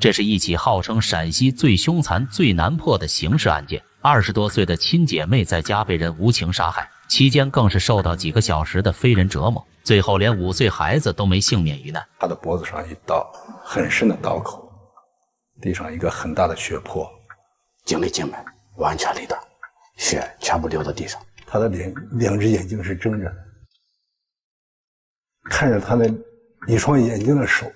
这是一起号称陕西最凶残、最难破的刑事案件。二十多岁的亲姐妹在家被人无情杀害，期间更是受到几个小时的非人折磨，最后连五岁孩子都没幸免于难。他的脖子上一道很深的刀口，地上一个很大的血泊，经内静脉完全离断，血全部流到地上。他的脸，两只眼睛是睁着，的，看着他那一双眼睛的手。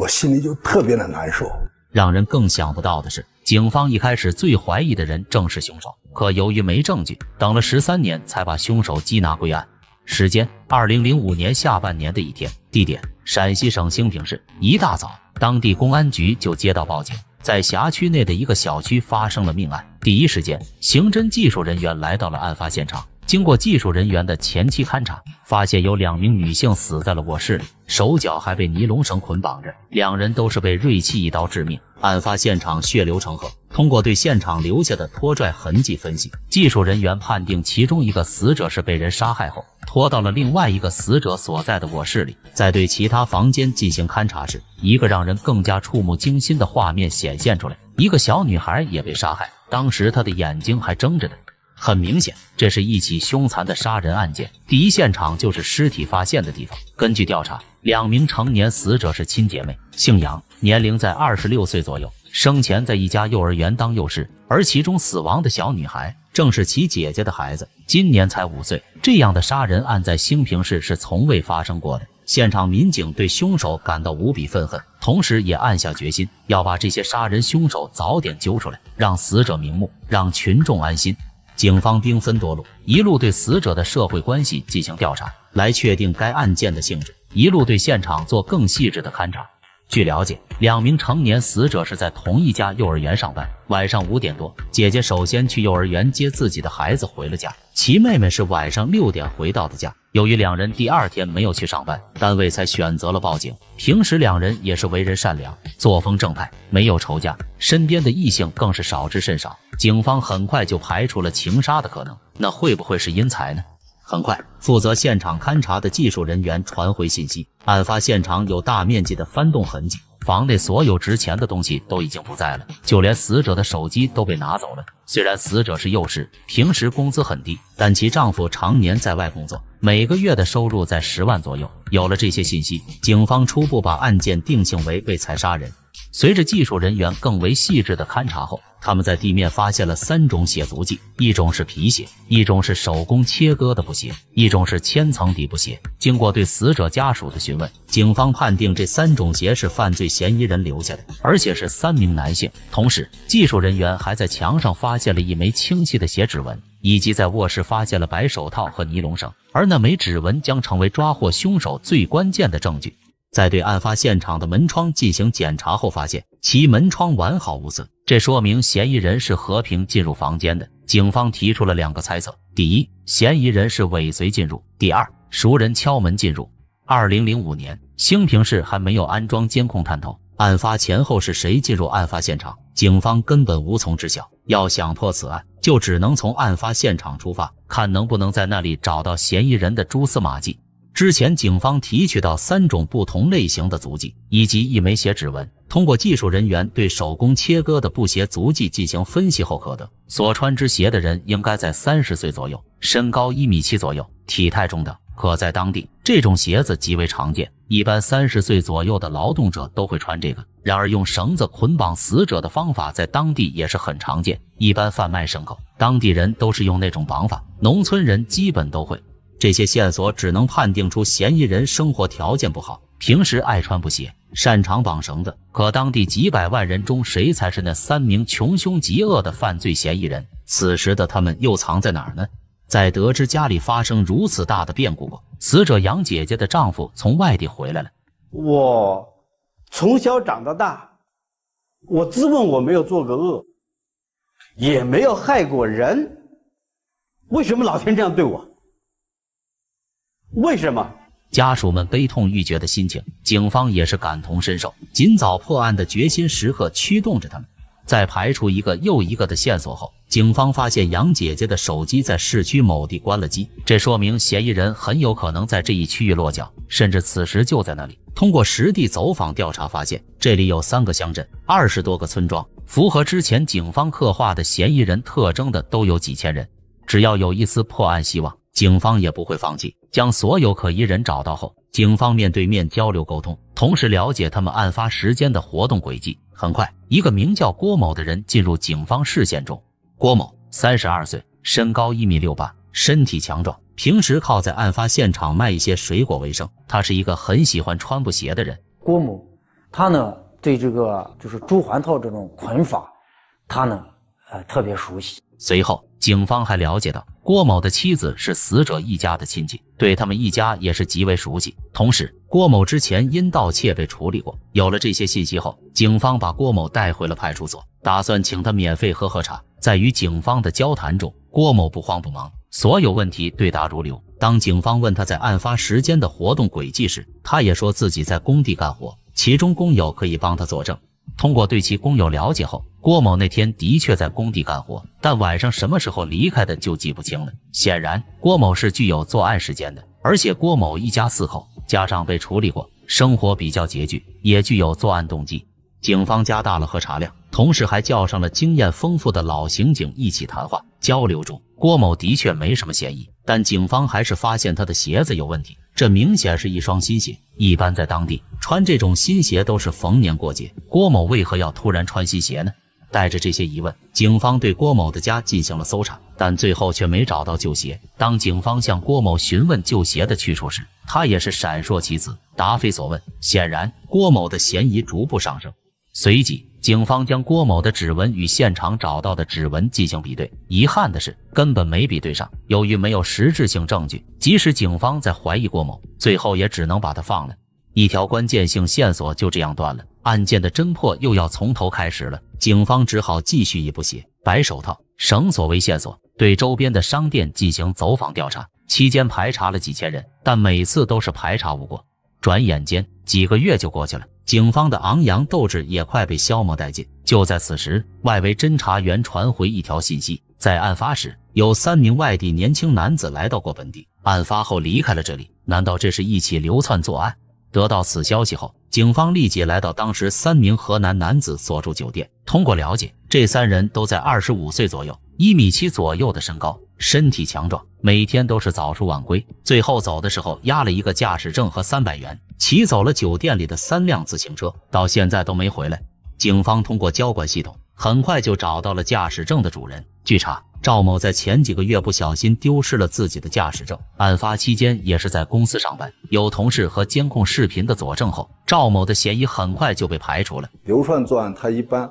我心里就特别的难受。让人更想不到的是，警方一开始最怀疑的人正是凶手，可由于没证据，等了十三年才把凶手缉拿归案。时间：二零零五年下半年的一天，地点：陕西省兴平市。一大早，当地公安局就接到报警，在辖区内的一个小区发生了命案。第一时间，刑侦技术人员来到了案发现场。经过技术人员的前期勘查，发现有两名女性死在了卧室里，手脚还被尼龙绳捆绑着，两人都是被锐器一刀致命。案发现场血流成河。通过对现场留下的拖拽痕迹分析，技术人员判定其中一个死者是被人杀害后拖到了另外一个死者所在的卧室里。在对其他房间进行勘查时，一个让人更加触目惊心的画面显现出来：一个小女孩也被杀害，当时她的眼睛还睁着的。很明显，这是一起凶残的杀人案件。第一现场就是尸体发现的地方。根据调查，两名成年死者是亲姐妹，姓杨，年龄在二十六岁左右，生前在一家幼儿园当幼师。而其中死亡的小女孩正是其姐姐的孩子，今年才五岁。这样的杀人案在兴平市是从未发生过的。现场民警对凶手感到无比愤恨，同时也暗下决心要把这些杀人凶手早点揪出来，让死者瞑目，让群众安心。警方兵分多路，一路对死者的社会关系进行调查，来确定该案件的性质；一路对现场做更细致的勘查。据了解，两名成年死者是在同一家幼儿园上班。晚上五点多，姐姐首先去幼儿园接自己的孩子回了家，其妹妹是晚上六点回到的家。由于两人第二天没有去上班，单位才选择了报警。平时两人也是为人善良，作风正派，没有仇家，身边的异性更是少之甚少。警方很快就排除了情杀的可能，那会不会是因财呢？很快，负责现场勘查的技术人员传回信息：案发现场有大面积的翻动痕迹，房内所有值钱的东西都已经不在了，就连死者的手机都被拿走了。虽然死者是幼师，平时工资很低，但其丈夫常年在外工作。每个月的收入在十万左右。有了这些信息，警方初步把案件定性为为财杀人。随着技术人员更为细致的勘查后，他们在地面发现了三种血足迹：一种是皮鞋，一种是手工切割的布鞋，一种是千层底布鞋。经过对死者家属的询问，警方判定这三种鞋是犯罪嫌疑人留下的，而且是三名男性。同时，技术人员还在墙上发现了一枚清晰的血指纹。以及在卧室发现了白手套和尼龙绳，而那枚指纹将成为抓获凶手最关键的证据。在对案发现场的门窗进行检查后，发现其门窗完好无损，这说明嫌疑人是和平进入房间的。警方提出了两个猜测：第一，嫌疑人是尾随进入；第二，熟人敲门进入。二零零五年，兴平市还没有安装监控探头。案发前后是谁进入案发现场？警方根本无从知晓。要想破此案，就只能从案发现场出发，看能不能在那里找到嫌疑人的蛛丝马迹。之前警方提取到三种不同类型的足迹以及一枚血指纹。通过技术人员对手工切割的布鞋足迹进行分析后，可得所穿之鞋的人应该在三十岁左右，身高一米七左右，体态中等，可在当地。这种鞋子极为常见，一般三十岁左右的劳动者都会穿这个。然而，用绳子捆绑死者的方法在当地也是很常见。一般贩卖牲口，当地人都是用那种绑法，农村人基本都会。这些线索只能判定出嫌疑人生活条件不好，平时爱穿布鞋，擅长绑绳子。可当地几百万人中，谁才是那三名穷凶极恶的犯罪嫌疑人？此时的他们又藏在哪儿呢？在得知家里发生如此大的变故后，死者杨姐姐的丈夫从外地回来了。我从小长到大，我自问我没有做过恶，也没有害过人，为什么老天这样对我？为什么？家属们悲痛欲绝的心情，警方也是感同身受，尽早破案的决心时刻驱动着他们。在排除一个又一个的线索后，警方发现杨姐姐的手机在市区某地关了机，这说明嫌疑人很有可能在这一区域落脚，甚至此时就在那里。通过实地走访调查，发现这里有三个乡镇、二十多个村庄，符合之前警方刻画的嫌疑人特征的都有几千人。只要有一丝破案希望，警方也不会放弃。将所有可疑人找到后，警方面对面交流沟通，同时了解他们案发时间的活动轨迹。很快。一个名叫郭某的人进入警方视线中。郭某三十二岁，身高一米六八，身体强壮，平时靠在案发现场卖一些水果为生。他是一个很喜欢穿布鞋的人。郭某，他呢对这个就是朱环套这种捆法，他呢呃特别熟悉。随后，警方还了解到。郭某的妻子是死者一家的亲戚，对他们一家也是极为熟悉。同时，郭某之前因盗窃被处理过。有了这些信息后，警方把郭某带回了派出所，打算请他免费喝喝茶。在与警方的交谈中，郭某不慌不忙，所有问题对答如流。当警方问他在案发时间的活动轨迹时，他也说自己在工地干活，其中工友可以帮他作证。通过对其工友了解后，郭某那天的确在工地干活，但晚上什么时候离开的就记不清了。显然，郭某是具有作案时间的，而且郭某一家四口加上被处理过，生活比较拮据，也具有作案动机。警方加大了核查量。同时还叫上了经验丰富的老刑警一起谈话交流中，郭某的确没什么嫌疑，但警方还是发现他的鞋子有问题。这明显是一双新鞋，一般在当地穿这种新鞋都是逢年过节。郭某为何要突然穿新鞋呢？带着这些疑问，警方对郭某的家进行了搜查，但最后却没找到旧鞋。当警方向郭某询问旧鞋的去处时，他也是闪烁其词，答非所问。显然，郭某的嫌疑逐步上升。随即。警方将郭某的指纹与现场找到的指纹进行比对，遗憾的是根本没比对上。由于没有实质性证据，即使警方在怀疑郭某，最后也只能把他放了。一条关键性线索就这样断了，案件的侦破又要从头开始了。警方只好继续以布鞋、白手套、绳索为线索，对周边的商店进行走访调查，期间排查了几千人，但每次都是排查无果。转眼间，几个月就过去了，警方的昂扬斗志也快被消磨殆尽。就在此时，外围侦查员传回一条信息：在案发时，有三名外地年轻男子来到过本地，案发后离开了这里。难道这是一起流窜作案？得到此消息后，警方立即来到当时三名河南男子所住酒店。通过了解，这三人都在二十五岁左右。一米七左右的身高，身体强壮，每天都是早出晚归。最后走的时候，压了一个驾驶证和三百元，骑走了酒店里的三辆自行车，到现在都没回来。警方通过交管系统，很快就找到了驾驶证的主人。据查，赵某在前几个月不小心丢失了自己的驾驶证，案发期间也是在公司上班。有同事和监控视频的佐证后，赵某的嫌疑很快就被排除了。流窜作案，他一般，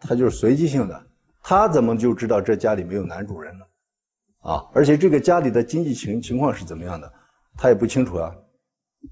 他就是随机性的。他怎么就知道这家里没有男主人呢？啊，而且这个家里的经济情情况是怎么样的，他也不清楚啊。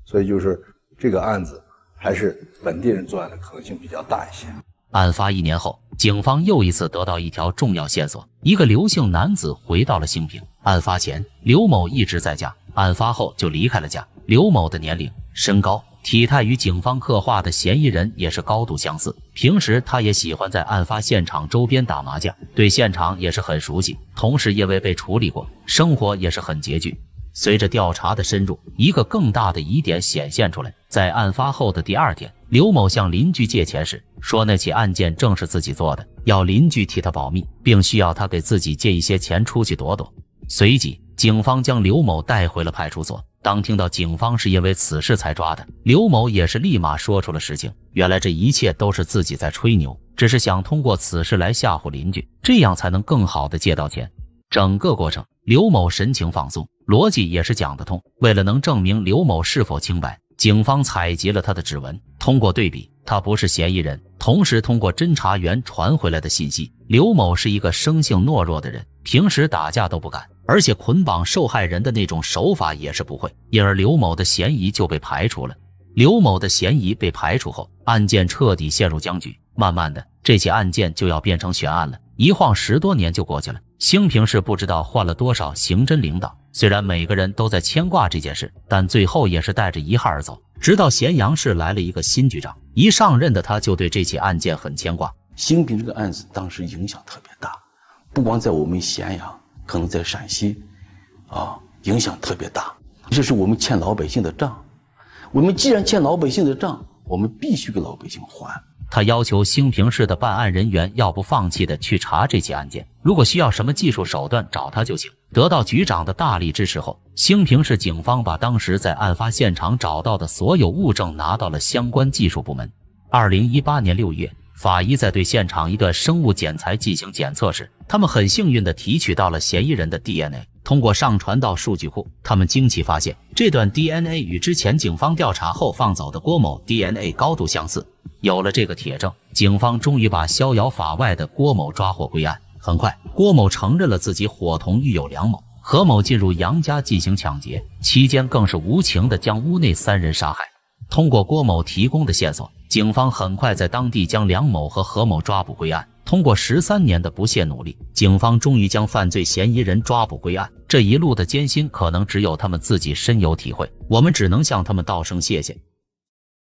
所以就是这个案子，还是本地人作案的可能性比较大一些。案发一年后，警方又一次得到一条重要线索：一个刘姓男子回到了兴平。案发前，刘某一直在家；案发后就离开了家。刘某的年龄、身高、体态与警方刻画的嫌疑人也是高度相似。平时他也喜欢在案发现场周边打麻将，对现场也是很熟悉。同时，因为被处理过，生活也是很拮据。随着调查的深入，一个更大的疑点显现出来：在案发后的第二天，刘某向邻居借钱时说，那起案件正是自己做的，要邻居替他保密，并需要他给自己借一些钱出去躲躲。随即，警方将刘某带回了派出所。当听到警方是因为此事才抓的，刘某也是立马说出了实情。原来这一切都是自己在吹牛，只是想通过此事来吓唬邻居，这样才能更好的借到钱。整个过程，刘某神情放松，逻辑也是讲得通。为了能证明刘某是否清白，警方采集了他的指纹，通过对比，他不是嫌疑人。同时，通过侦查员传回来的信息，刘某是一个生性懦弱的人，平时打架都不敢。而且捆绑受害人的那种手法也是不会，因而刘某的嫌疑就被排除了。刘某的嫌疑被排除后，案件彻底陷入僵局。慢慢的，这起案件就要变成悬案了。一晃十多年就过去了。兴平市不知道换了多少刑侦领导，虽然每个人都在牵挂这件事，但最后也是带着遗憾而走。直到咸阳市来了一个新局长，一上任的他就对这起案件很牵挂。兴平这个案子当时影响特别大，不光在我们咸阳。可能在陕西，啊，影响特别大。这是我们欠老百姓的账，我们既然欠老百姓的账，我们必须给老百姓还。他要求兴平市的办案人员要不放弃的去查这起案件，如果需要什么技术手段，找他就行。得到局长的大力支持后，兴平市警方把当时在案发现场找到的所有物证拿到了相关技术部门。二零一八年六月。法医在对现场一段生物检材进行检测时，他们很幸运地提取到了嫌疑人的 DNA。通过上传到数据库，他们惊奇发现，这段 DNA 与之前警方调查后放走的郭某 DNA 高度相似。有了这个铁证，警方终于把逍遥法外的郭某抓获归案。很快，郭某承认了自己伙同狱友梁某、何某进入杨家进行抢劫，期间更是无情地将屋内三人杀害。通过郭某提供的线索，警方很快在当地将梁某和何某抓捕归案。通过十三年的不懈努力，警方终于将犯罪嫌疑人抓捕归案。这一路的艰辛，可能只有他们自己深有体会。我们只能向他们道声谢谢。